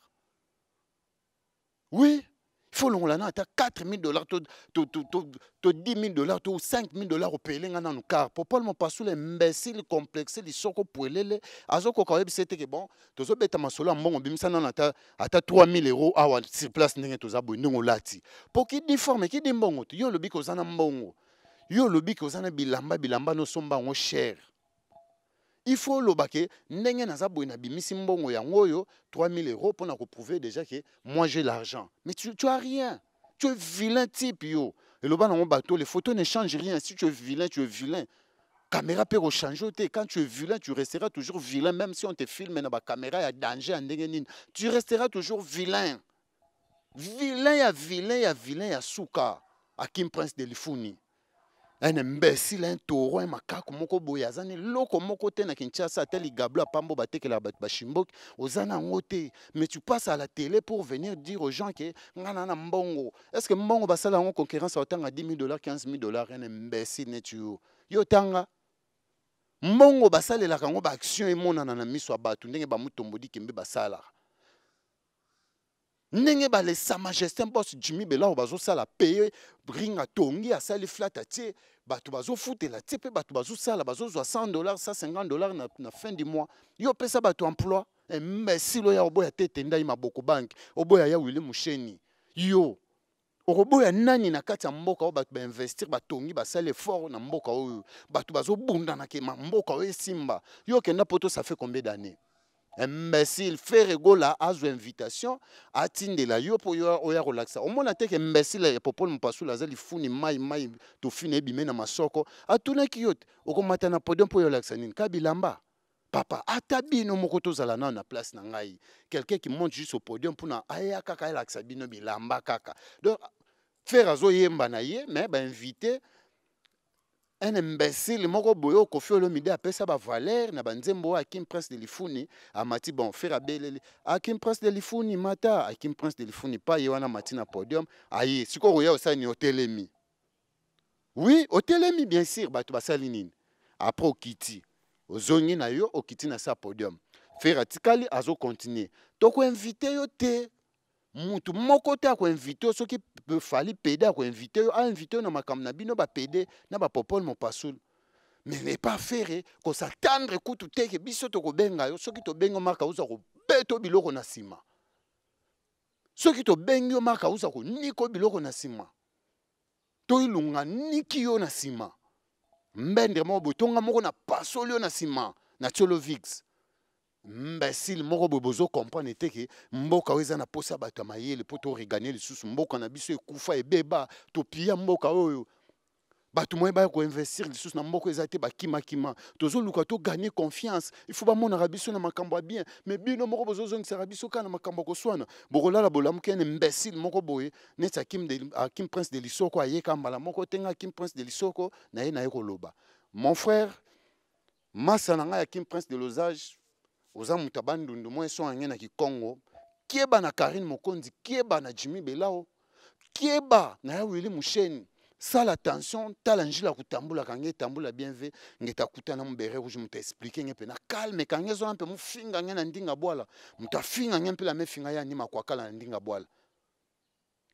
oui ifo longola na ata 4 dollars to, to, to, to, to 10 000 dollars to 5 000 dollars opele nga nanu car po paul mopasula imbécile complexe lisoko puelele azokoka web ete que bon beta masolo ya mbongo obimisa nanu ata, ata 3000 euros euro awa sur place ndenge toza boye ndenge olati mpo kidi forme kidi mbongo yo olobi koza na mbongo yo faut que oza na bilamba bilamba nosomba Il faut ifo oloba ke ndenge naza boye bimisi mbongo ya ngoyo 3000 euros pour prouver déjà moi j'ai l'argent mais tu, n'as as rien tu es vilain type yo mon bateau. les photos ne changent rien si tu es vilain tu es vilain caméra peut rechanger, quand tu es vilain tu resteras toujours vilain même si on te filme na caméra, ya danger ndenge tu resteras toujours vilain vilain ya vilain ya vilain ya suka akim prince de l'Ifouni. un imbécile un toro un makaku moko boye aza na eloko moko te na kinshasa ata ligablo apambo batekelaka bato bashimboki oza na yango te mais tu passes à la télé pour venir dire aux gens ke nga na na mbongo est ce que mbongo basala yango concurrence aotanga 10 000 dollars 15 000 dollars un imbécile neti yo yo tanga mbongo basalelaka yango baaction emonana na miso ya bato ndenge bamutombodi kembe basalaka ndenge balesa majesté mposo jimi belao bazosala peye ring atongi asali flat atie bato bazofutela tie mpe bato bazosala bazozwa 100 dollar 150 dollar na, na fin du mois yo opesa bato emploi eh, imbesile oya oboya te etendai maboko banke oboya ya wili musheni yo okoboya nani na kati ya mboka oyo bato bainvestir batongi basala effort na mboka oyo bato bazobundanaka ma mboka oyo esimba yo okenda po to ça fait combien d'année imbécile feregola azwa invitation atindela yo mpo yo oya kolakisa omona teke imbécile ya popole mopasula aza lifuni mai mai tofini ebime na masoko atunaki yo te okomata na podium mpo yo olakisa nini ka bilamba papa ata bino moko tozala nano na place na ngai quelqu'un qui monte juste au podium mpona aya kaka alakisa bino bilamba kaka donc fere azoyemba na ye me bainvite un imbécile moko boye okofi olomide apesa bavaler na banzembo oyo akim prince de lifuni amati bon fer abeleli akim prince de lifuni mata akim prince de lifuni pa ye wana amati na podium aye sikoyo oya osali nini otelemi oui otelemi bien sûr bato basali nini apres okiti ozongi na yo okiti na sa podium fer atikali azokontinue tokoinvite yo te mutu moko te akoinvite yo soki fali pede akoinvite yo ainvite yo na makambo na bino bapede na bapopole mopasulu mais ne pas faire eh. kosatandre kutu teke biso tokobenga yo soki tobengi yo maka oza kobeta yo biloko na nsima soki tobengi yo maka oza konika yo biloko na nsima toilunga niki yo na nsima mbendre moko boye tonga moko na pasoli yo na nsima na tiolo vixe mbasili moko boye bozokomprendre teke mboka oyo na posa ya bato ya mayele mpo mboka na biso ekufa ebeba topia mboka oyo bato moye investir koinvestir kima. na mboka eza te Luka to gagner confiance mon bamonaka biso na makambo ya bien mais bino moko bozozongisaka biso kaka na makambo la koswana bokolala bolamuki ene moko boye a akim prince de lisoko ayeka mbala moko tenga akim prince de lisoko na ye na ye mon frère masa na Kim prince de losage oza moto abandundu mwa so ange na kikongo kieba na karine mokonzi kieba na jimi belao kieba na ya wili musheni sala attention tala njila kutambolaka nge etambola bien ve nge takutana mubere rouge moto aexplike nge mpe na kalme kange ezwana mpe mofinga nge na ndinga bwala moto afinga nge mpela mefinga ye anima kuakala na ndinga bwala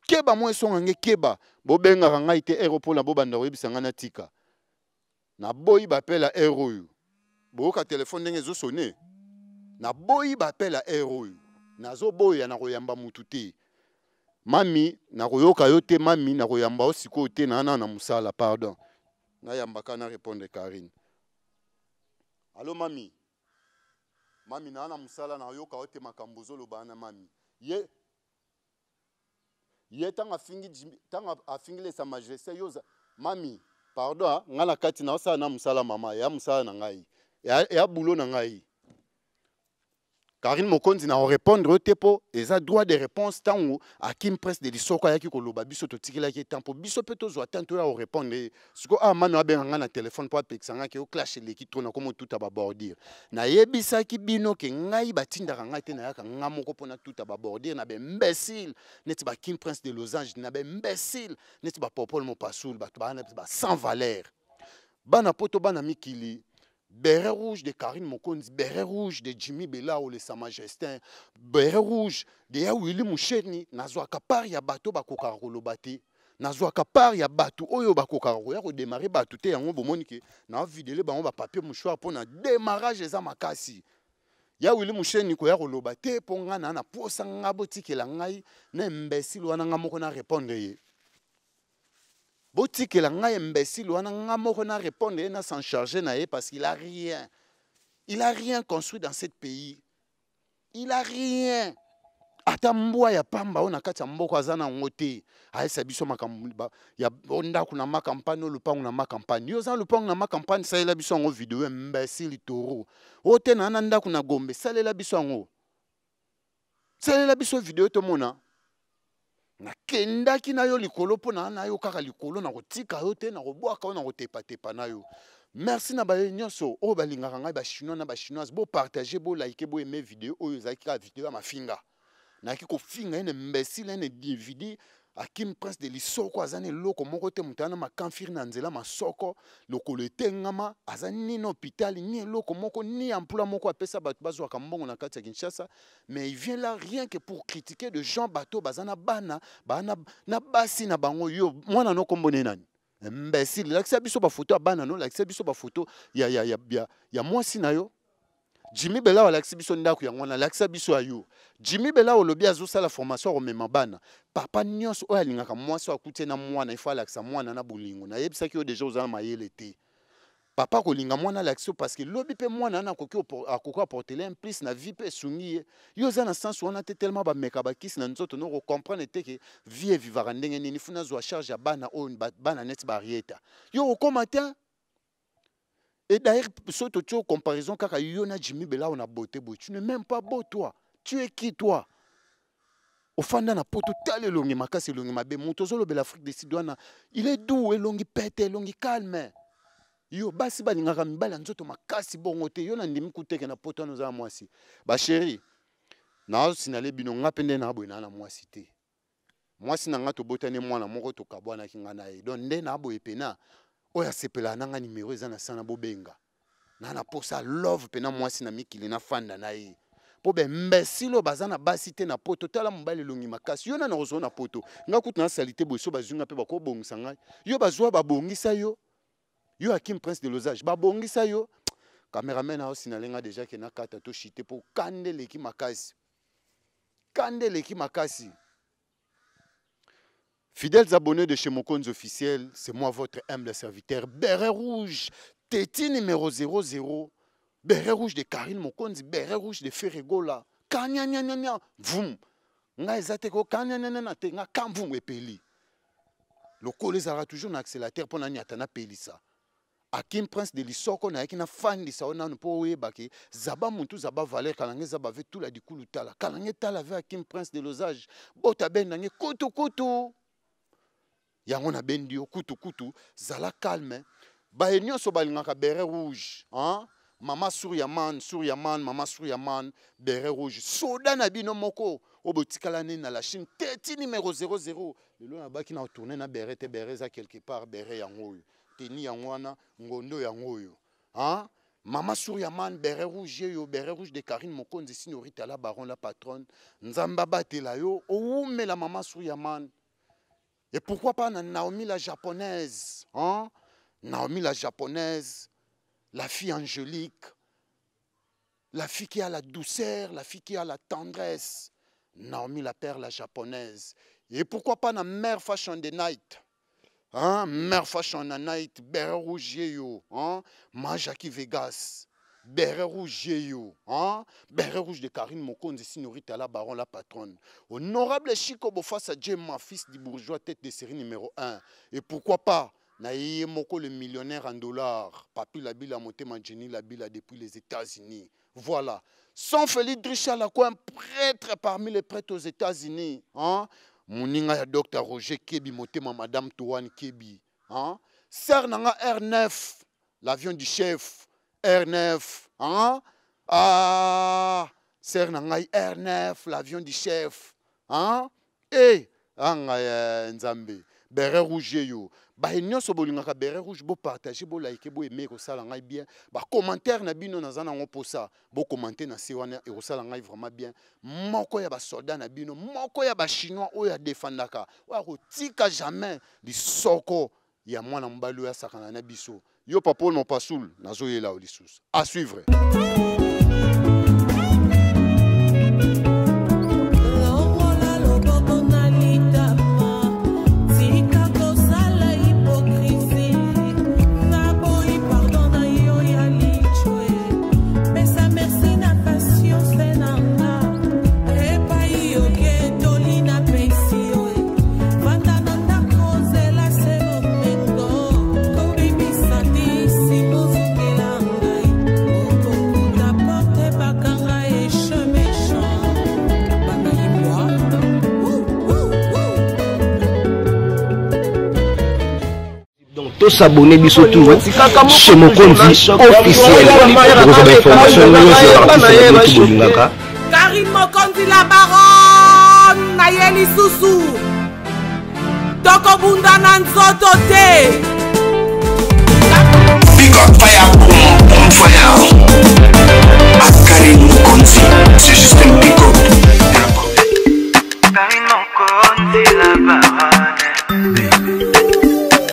keba mwa esonga nge keba bobengaka ngai te ero mpona bobanda koyebisa ngai natika naboyi bapela ero oyo boyoka telefone ndenge ezosone naboyi bapela ere oyo nazoboya na koyamba mutu te mami nakoyoka yo te mami nakoyamba yo sikoyo te na ana na mosala pardon nayambaka na répondre karine alo mami mami na ana mosala nayoka yo te makambo ozoloba ana mami ye ye ntango afingi ntango afingilesa majesté yo mami pardon ah, ngai na kati naosala na mosala mama ya mosala na ngai ya bulo na ngai karine mokonzi naorépondre yo te mpo eza droit de réponse ntango akim presse de lisoko ayaki koloba biso totikelaki etan mpo biso mpe tozwa tan toya korépondre ye sikoyo awa mano abenga nga na telefone mpo apekisangaki yo clashe eleki to nakoma otuta babordire nayebisaki bino ke ngai batindaka ngai te nayaka nga moko mpona tuta babordire na baimbécile neti bakim prince de losange na baimbécile neti bapopole mopasul bato baa na biso basan valeur bana mpo to bana mikili Béret rouge de Karine Mokonzi, béret rouge de Jimmy Belao, le Samajestin, béret rouge de Yawili Moucheni, nazwaka part ya bato bakokaka koloba te nazwaka part ya bato oyo bakokaka koya kodemare bato te yango bomoni ke navidele bango bapapie mouchoir mpo na démarrage eza makasi yawili musheni koya koloba te mpo ngai na na posa ngai botikela ngai na imbesile wana ngai moko na répondre ye botikela ngai imbécile wana nga moko na répondre na s'en charger na parce qu'il a rien il a rien construit dans ce pays il a rien construit ya pamba il na mboko Il n'a te construit dans ce ya Il na ce pays. il na dans yo pays. Il na campagne, ça n'a rien video imbécile toro pays. un na na il na gombe salela biso rien salela video pays. nakendaki na yo likolo mpo naa na yo kaka likolo na kotika yo te na kobwaka yo na kotepatepa na yo merci na baye nyonso oyo balingaka ngai bachinois na bachinoise bopartage bolaike boeme video oyo ezalaki kaka video ya mafinga nayaki kofinga ene mbesile ene dividi akim prince de lisoko aza na eloko moko te moto ana makamfiri na nzela masoko lokolo etengama aza nini hôpital ni eloko moko ni ampula moko apesa bato bazwaka mbongo na kati ya kinshasa mais il vient là rien que pour critiquer de gens bato baza na bana bana na basi na bango yo mwana nokombo ne nani mbesile lakisa biso bafoto ya bana no lakisa biso bafoto ya, ya, ya, ya, ya mwasi na yo jimi bela alakisi biso ndako yango wana alakisa biso ayo jimi bela olobi azosala formation akomema bana papa nyonso oyo alingaka mwasi oyo akutie na mwana ifo alakisa mwana na bolingo nayebisaki yo deja oza na mayele te papa kolinga mwana alakisi yo parceke lobi mpe mwana wana akoki aportele implice na vie mpe esungi ye yo oza na sanse wana te telema bameka bakisi na nzoto no kocomprendre te ke vie evivaka ndenge nini funa azwa charge ya bana oyo bana neti barieta yo okóma te Et d'ailleurs, si tu as une comparaison, car Yona Jimmy Bela, on a beauté, tu n'es même pas beau, toi. Tu es qui, toi ofanda na poto tala elongi makasi elongi mabe moto ozolobela afrique du sud wana il est doux elongi eh, pete elongi calme yo basi balingaka mibali ya nzoto makasi bongo te yo nandimi kuteke na poto wana oza na mwasi basheri naosinale bino nga mpe nde naboye na na mwasi te mwasi na nga tobotani mwana moko tokabwanaki nga na ye don nde naboye pena oyo asepelaka nanga nimero eza na sana bobenga na na posa love mpe na mwasi na mikili nafanda na ye mpo bembesi lo baza na basi te na poto tala mobali elongi makasi yo nana kozwa na poto nga kutu nasali te boye so bazwinga mpe bakobongisa ngai yo bazwa babongisa yo yo akim prince de losage babongisa yo cameraman aosinale nga deja ke nakata toshite mpo kanda eleki makasi kanda eleki makasi Fidèles abonnés de chez Mokonz officiel, c'est moi votre humble serviteur, Beret Rouge, Téti numéro 00, Beret Rouge de Karine Mokonz, Beret Rouge de Ferregola, nya. Vum. Nga ezateko kanyanyanyana te, nga kamvoum epeli. collège aura toujours un accélérateur pour na nyata peli sa. akim prince de lisoko nayaki nafandisa oyo po mpo bake, zaba mutu zaba valer kala nge eza tout tula dikulu tala kala nge tala ve akim prince de losage bota ben koutou koutou. yango nabendi yo kutukutu zala calme baye nyonso balingaka bere rouge hein? mama sur ya man sur ya man mama sur ya man bere rouge soda na bino moko oyo botikala nini na la chine te ti numéro 00 lelo nabaki na otourne na bere te bere eza quelque part bere yango oyo teni yango wana ngondo yango oyo hein? mama suryaman bere rouge yo bere rouge de karine mokonzi sini oritala baron la patronne nzambe abatela yo owumela mama suryaman Et pourquoi pas Naomi la japonaise hein? Naomi la japonaise, la fille angélique, la fille qui a la douceur, la fille qui a la tendresse. Naomi la père, la japonaise. Et pourquoi pas la mère fashion de night hein? Mère fashion de night, Bert yo. hein? Majaki Vegas beret rouge yo hein beret rouge de Karine Mokonzi la baron la patronne honorable Chico Bofas à fils du bourgeois tête de série numéro 1 et pourquoi pas naïe moko le millionnaire en dollars papi la monté ma Jenny la bille depuis les États-Unis voilà son Félix Drichal quoi un prêtre parmi les prêtres aux États-Unis hein moninga ya docteur Roger Kebi ma madame Touane Kebi hein sœur R9 l'avion du chef R9. Hein? Ah, c'est Sernangai R9, l'avion du chef. Hein? Et, eh, en eh, Zambie, Beret Rouge, eh, yo. Bah, a nyonso de beret rouge, bo partager, bo liker, bo aimer, kosala ngai bien. Bah, commentaire na bino na zana ngo posa. Bo commenter na siwana, et kosala ngai vraiment bien. Moko ya ba soldat na bino, moko ya ba chinois, ya defandaka. Ou tika jamais, du soko, ya mwana mbali ya sakana, na biso yo papol mon pasoul la olissous. à suivre tosabone biso toujours chez mokonzi officiel okozwa bainformation nyonso ya artiste bolingaka karim mokonzi la baron na ye lisusu tokobunda na nzoto te Fire. Akari Mokonzi, c'est juste un pick-up.